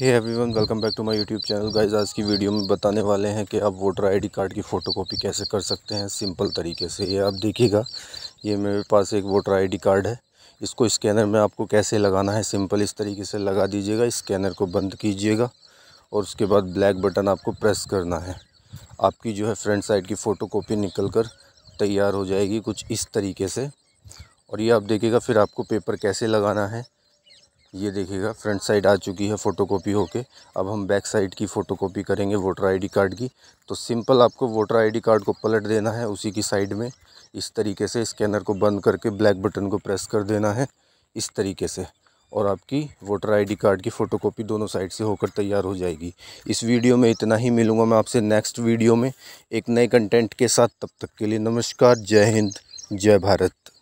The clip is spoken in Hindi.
hey everyone welcome back to my YouTube channel guys आज की वीडियो में बताने वाले हैं कि आप वोटर आईडी कार्ड की फ़ोटोकॉपी कैसे कर सकते हैं सिंपल तरीके से ये आप देखिएगा ये मेरे पास एक वोटर आईडी कार्ड है इसको स्कैनर में आपको कैसे लगाना है सिंपल इस तरीके से लगा दीजिएगा स्कैनर को बंद कीजिएगा और उसके बाद ब्लैक बटन आपको प्रेस करना है आपकी जो है फ्रंट साइड की फ़ोटो निकल कर तैयार हो जाएगी कुछ इस तरीके से और ये आप देखिएगा फिर आपको पेपर कैसे लगाना है ये देखिएगा फ्रंट साइड आ चुकी है फ़ोटो कॉपी होके अब हम बैक साइड की फ़ोटो कॉपी करेंगे वोटर आईडी कार्ड की तो सिंपल आपको वोटर आईडी कार्ड को पलट देना है उसी की साइड में इस तरीके से स्कैनर को बंद करके ब्लैक बटन को प्रेस कर देना है इस तरीके से और आपकी वोटर आईडी कार्ड की फ़ोटोकॉपी दोनों साइड से होकर तैयार हो जाएगी इस वीडियो में इतना ही मिलूँगा मैं आपसे नेक्स्ट वीडियो में एक नए कंटेंट के साथ तब तक के लिए नमस्कार जय हिंद जय भारत